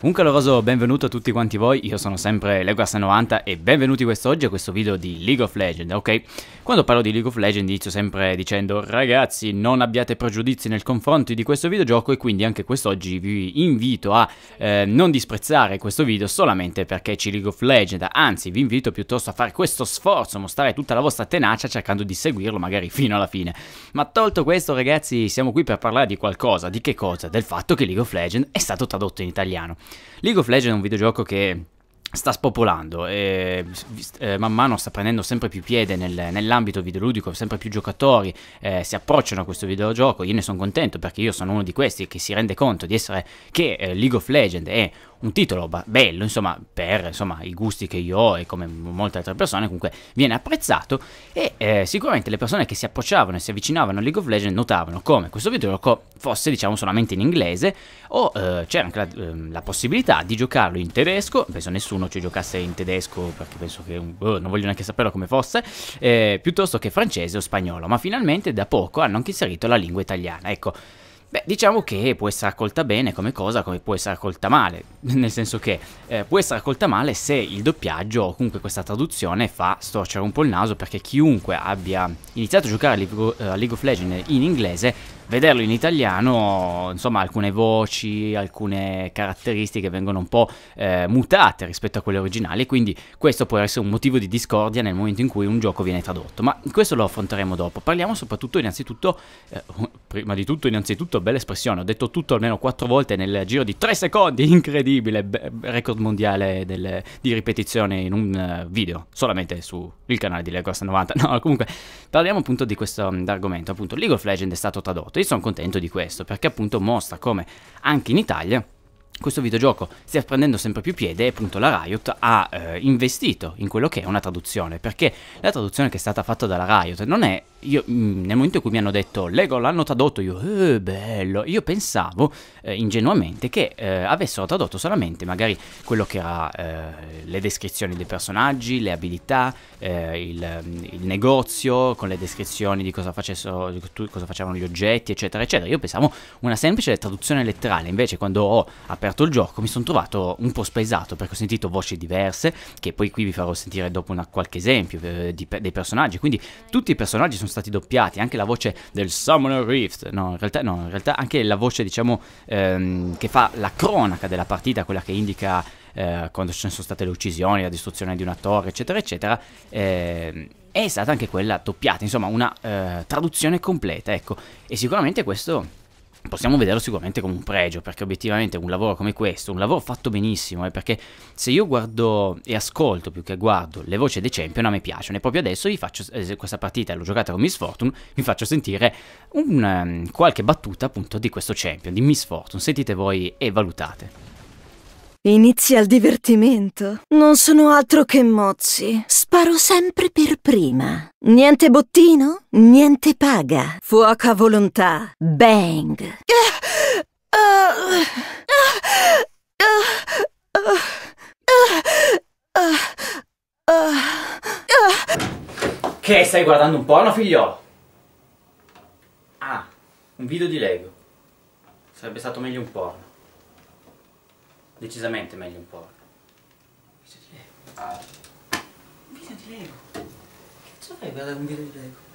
Un caloroso benvenuto a tutti quanti voi, io sono sempre Leguas90 e benvenuti quest'oggi a questo video di League of Legends, ok? Quando parlo di League of Legends inizio sempre dicendo ragazzi non abbiate pregiudizi nel confronto di questo videogioco e quindi anche quest'oggi vi invito a eh, non disprezzare questo video solamente perché c'è League of Legends, anzi vi invito piuttosto a fare questo sforzo, mostrare tutta la vostra tenacia cercando di seguirlo magari fino alla fine. Ma tolto questo ragazzi siamo qui per parlare di qualcosa, di che cosa? Del fatto che League of Legends è stato tradotto in italiano. League of Legends è un videogioco che sta spopolando e eh, man mano sta prendendo sempre più piede nel, nell'ambito videoludico, sempre più giocatori eh, si approcciano a questo videogioco, io ne sono contento perché io sono uno di questi che si rende conto di essere che eh, League of Legends è un titolo bello, insomma, per insomma, i gusti che io ho e come molte altre persone, comunque viene apprezzato e eh, sicuramente le persone che si approcciavano e si avvicinavano a League of Legends notavano come questo videogioco fosse, diciamo, solamente in inglese o eh, c'era anche la, eh, la, possibilità di giocarlo in tedesco, penso nessuno ci giocasse in tedesco perché penso che oh, non voglio neanche saperlo come fosse, eh, piuttosto che francese o spagnolo, ma finalmente da poco hanno anche inserito la lingua italiana, ecco. Beh, diciamo che può essere accolta bene come cosa, come può essere accolta male, nel senso che eh, può essere accolta male se il doppiaggio o comunque questa traduzione fa storcere un po' il naso perché chiunque abbia iniziato a giocare a League of eh, Legends in inglese vederlo in italiano, insomma, alcune voci, alcune caratteristiche vengono un po' eh, mutate rispetto a quelle originali, quindi questo può essere un motivo di discordia nel momento in cui un gioco viene tradotto, ma questo lo affronteremo dopo. Parliamo soprattutto innanzitutto, eh, prima di tutto innanzitutto, bella espressione, ho detto tutto almeno quattro volte nel giro di tre secondi, incredibile, record mondiale del, di ripetizione in un uh, video, solamente sul canale di Legolas 90, no, comunque parliamo appunto di questo um, argomento, appunto League of Legends è stato tradotto, io sono contento di questo perché appunto mostra come anche in Italia questo videogioco stia prendendo sempre più piede e appunto la Riot ha eh, investito in quello che è una traduzione, perché la traduzione che è stata fatta dalla Riot non è io, mm, nel momento in cui mi hanno detto Lego l'hanno tradotto, io, eh, bello, io pensavo eh, ingenuamente che eh, avessero tradotto solamente magari quello che era eh, le descrizioni dei personaggi, le abilità, eh, il, mm, il, negozio, con le descrizioni di cosa, facessero, di cosa facevano gli oggetti, eccetera, eccetera. Io pensavo una semplice traduzione letterale, invece quando ho aperto il gioco mi sono trovato un po' spesato perché ho sentito voci diverse, che poi qui vi farò sentire dopo una, qualche esempio eh, di, dei personaggi, quindi tutti i personaggi sono sono stati doppiati, anche la voce del Summoner Rift, no, in realtà, no, in realtà anche la voce, diciamo, ehm, che fa la cronaca della partita, quella che indica eh, quando ci sono state le uccisioni, la distruzione di una torre, eccetera, eccetera, ehm, è stata anche quella doppiata, insomma, una eh, traduzione completa, ecco, e sicuramente questo possiamo vederlo sicuramente come un pregio, perché obiettivamente un lavoro come questo, un lavoro fatto benissimo, eh, perché se io guardo e ascolto più che guardo le voci dei champion, a me piacciono, e proprio adesso vi faccio, eh, questa partita l'ho giocata con Miss Fortune, vi faccio sentire un, um, qualche battuta appunto di questo champion, di Miss Fortune, sentite voi e valutate. Inizia il divertimento. Non sono altro che mozzi. Sparo sempre per prima. Niente bottino, niente paga. Fuoco a volontà. Bang. Che stai guardando un porno, figliolo? Ah, un video di Lego. Sarebbe stato meglio un porno. Decisamente meglio un po'. Video di Lego. Ah. Video di Lego. Che cazzo fai per guardare un video di Lego?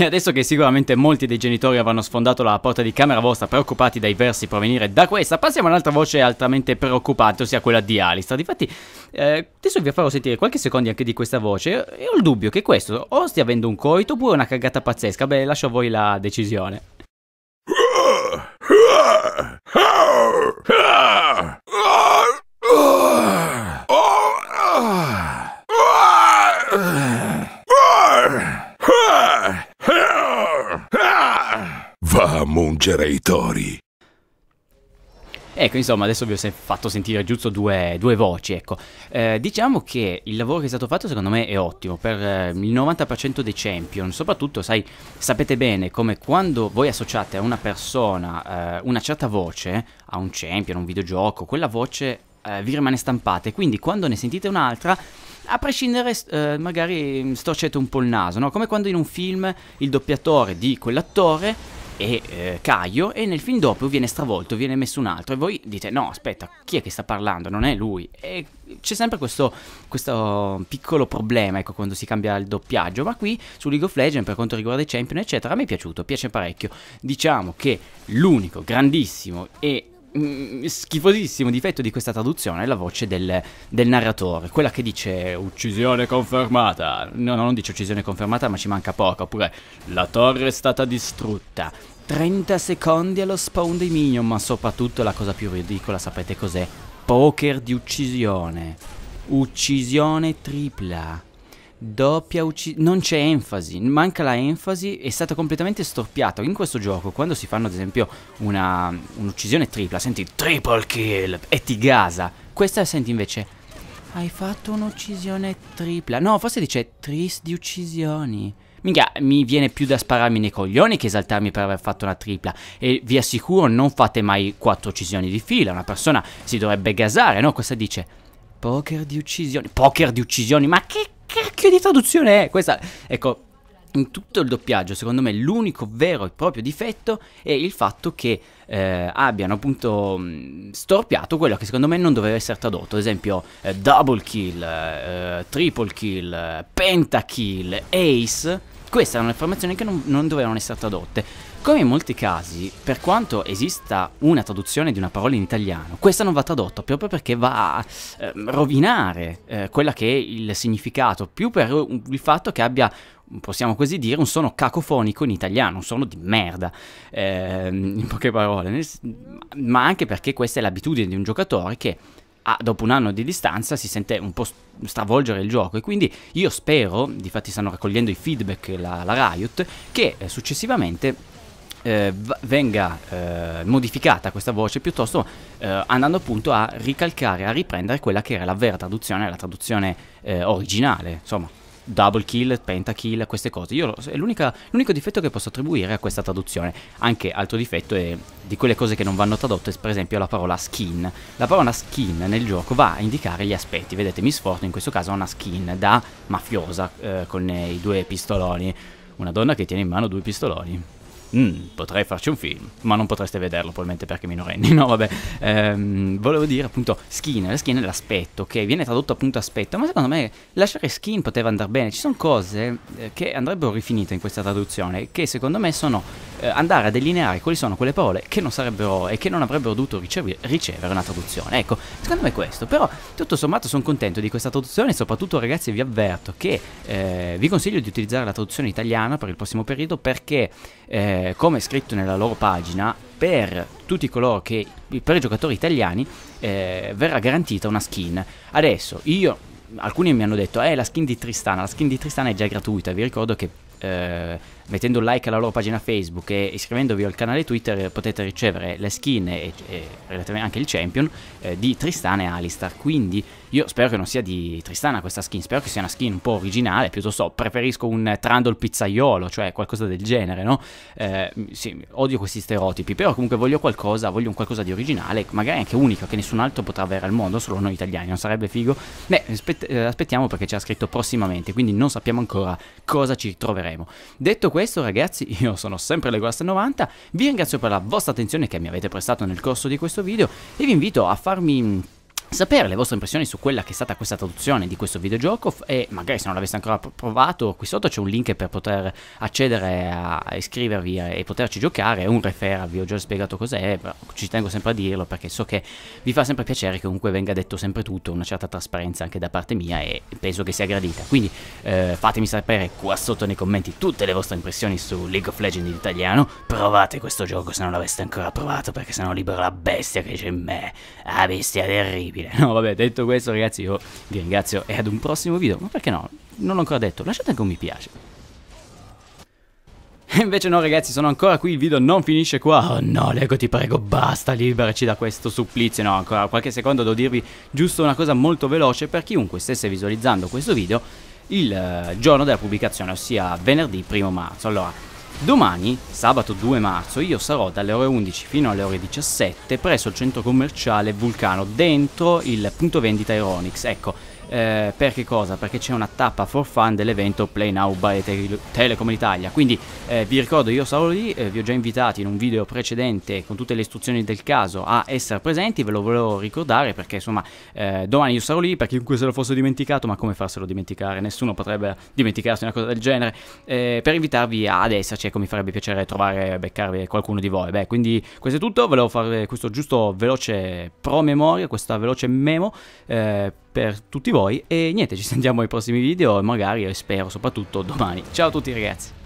E adesso che sicuramente molti dei genitori avranno sfondato la porta di camera vostra preoccupati dai versi provenire da questa, passiamo ad un'altra voce altamente preoccupante, ossia quella di Alistair. Difatti, eh, adesso vi farò sentire qualche secondo anche di questa voce e ho il dubbio che questo o stia avendo un coito oppure una cagata pazzesca. Beh, lascio a voi la decisione. Va a mungere i tori. Ecco, insomma, adesso vi ho fatto sentire giusto due, due voci, ecco. Eh, diciamo che il lavoro che è stato fatto secondo me è ottimo per eh, il 90% dei champion, soprattutto, sai, sapete bene come quando voi associate a una persona eh, una certa voce, a un champion, un videogioco, quella voce eh, vi rimane stampata e quindi quando ne sentite un'altra a prescindere eh, magari storcete un po' il naso, no? come quando in un film il doppiatore di quell'attore e eh, Caio e nel film dopo viene stravolto, viene messo un altro e voi dite no aspetta chi è che sta parlando? Non è lui e c'è sempre questo, questo piccolo problema ecco quando si cambia il doppiaggio ma qui su League of Legends per quanto riguarda i champion eccetera mi è piaciuto, piace parecchio diciamo che l'unico grandissimo e Mm, schifosissimo difetto di questa traduzione è la voce del, del, narratore, quella che dice uccisione confermata. No, no, non dice uccisione confermata, ma ci manca poco. Oppure la torre è stata distrutta. 30 secondi allo spawn dei minion, ma soprattutto la cosa più ridicola, sapete cos'è? Poker di uccisione. Uccisione tripla doppia uccisione. Non c'è enfasi, manca la enfasi, è stato completamente storpiato. In questo gioco, quando si fanno ad esempio una, un'uccisione tripla, senti triple kill e ti gasa. Questa senti invece... Hai fatto un'uccisione tripla. No, forse dice tris di uccisioni. Minchia, mi viene più da spararmi nei coglioni che esaltarmi per aver fatto una tripla. E vi assicuro, non fate mai quattro uccisioni di fila. Una persona si dovrebbe gasare, no? Questa dice poker di uccisioni. Poker di uccisioni, ma che cacchio di traduzione è questa? Ecco, in tutto il doppiaggio, secondo me, l'unico vero e proprio difetto è il fatto che eh, abbiano appunto storpiato quello che secondo me non doveva essere tradotto. Ad esempio, eh, double kill, eh, eh triple kill, eh, pentakill, ace queste erano informazioni che non, non dovevano essere tradotte. Come in molti casi, per quanto esista una traduzione di una parola in italiano, questa non va tradotta proprio perché va a eh, rovinare eh, quella che è il significato, più per il fatto che abbia, possiamo così dire, un suono cacofonico in italiano, un suono di merda, eh, in poche parole, ma anche perché questa è l'abitudine di un giocatore che a, dopo un anno di distanza si sente un po' stravolgere il gioco e quindi io spero, difatti stanno raccogliendo i feedback la, la Riot, che eh, successivamente eh, venga eh, modificata questa voce piuttosto eh, andando appunto a ricalcare, a riprendere quella che era la vera traduzione, la traduzione eh, originale, insomma double kill, pentakill, queste cose. Io, è l'unico difetto che posso attribuire a questa traduzione. Anche altro difetto è di quelle cose che non vanno tradotte, per esempio la parola skin. La parola skin nel gioco va a indicare gli aspetti. Vedete, Miss Fortune in questo caso ha una skin da mafiosa eh, con i due pistoloni. Una donna che tiene in mano due pistoloni. Mm, potrei farci un film, ma non potreste vederlo probabilmente perché minorenni, no vabbè, ehm, volevo dire appunto skin, la skin è l'aspetto, che viene tradotto appunto aspetto, ma secondo me lasciare skin poteva andare bene, ci sono cose eh, che andrebbero rifinite in questa traduzione, che secondo me sono eh, andare a delineare quali sono quelle parole che non sarebbero e che non avrebbero dovuto ricevere, ricevere una traduzione. Ecco, secondo me è questo, però tutto sommato sono contento di questa traduzione soprattutto ragazzi vi avverto che eh, vi consiglio di utilizzare la traduzione italiana per il prossimo periodo perché eh, come scritto nella loro pagina per tutti coloro che per i giocatori italiani eh, verrà garantita una skin. Adesso io alcuni mi hanno detto eh la skin di Tristana, la skin di Tristana è già gratuita, vi ricordo che eh, mettendo un like alla loro pagina Facebook e iscrivendovi al canale Twitter potete ricevere le skin e, e anche il champion eh, di Tristana e Alistar. Quindi io spero che non sia di Tristana questa skin, spero che sia una skin un po' originale, piuttosto preferisco un Trandol pizzaiolo, cioè qualcosa del genere, no? Eh, sì, odio questi stereotipi, però comunque voglio qualcosa, voglio un qualcosa di originale, magari anche unico, che nessun altro potrà avere al mondo, solo noi italiani, non sarebbe figo? Beh, eh, aspettiamo perché c'è scritto prossimamente, quindi non sappiamo ancora cosa ci troveremo faremo. Detto questo ragazzi, io sono sempre Legolas90, vi ringrazio per la vostra attenzione che mi avete prestato nel corso di questo video e vi invito a farmi Sapere le vostre impressioni su quella che è stata questa traduzione di questo videogioco e magari se non l'aveste ancora provato qui sotto c'è un link per poter accedere a iscrivervi e poterci giocare, un refer vi ho già spiegato cos'è, ci tengo sempre a dirlo perché so che vi fa sempre piacere che comunque venga detto sempre tutto, una certa trasparenza anche da parte mia e penso che sia gradita. Quindi eh, fatemi sapere qua sotto nei commenti tutte le vostre impressioni su League of Legends in italiano, provate questo gioco se non l'aveste ancora provato perché sennò libero la bestia che c'è in me, la bestia terribile incredibile. No, vabbè, detto questo, ragazzi, io vi ringrazio e ad un prossimo video. Ma perché no? Non l'ho ancora detto, lasciate anche un mi piace. E invece no ragazzi, sono ancora qui, il video non finisce qua. Oh no, Lego ti prego, basta, liberaci da questo supplizio. No, ancora qualche secondo devo dirvi giusto una cosa molto veloce per chiunque stesse visualizzando questo video il eh, giorno della pubblicazione, ossia venerdì primo marzo. Allora, Domani, sabato 2 marzo, io sarò dalle ore 11 fino alle ore 17 presso il centro commerciale Vulcano, dentro il punto vendita Ironix. Ecco, eh, per che cosa? Perché c'è una tappa for fun dell'evento Play Now by Te Telecom Italia. Quindi eh, vi ricordo, io sarò lì, eh, vi ho già invitati in un video precedente con tutte le istruzioni del caso a essere presenti, ve lo volevo ricordare perché insomma eh, domani io sarò lì per chiunque se lo fosse dimenticato, ma come farselo dimenticare? Nessuno potrebbe dimenticarsi una cosa del genere. Eh, per invitarvi ad esserci, ecco, mi farebbe piacere trovare, e beccarvi qualcuno di voi. Beh, quindi questo è tutto, volevo fare questo giusto veloce promemoria, questa veloce memo. Eh, per tutti voi e niente, ci sentiamo ai prossimi video e magari, spero, soprattutto domani. Ciao a tutti ragazzi!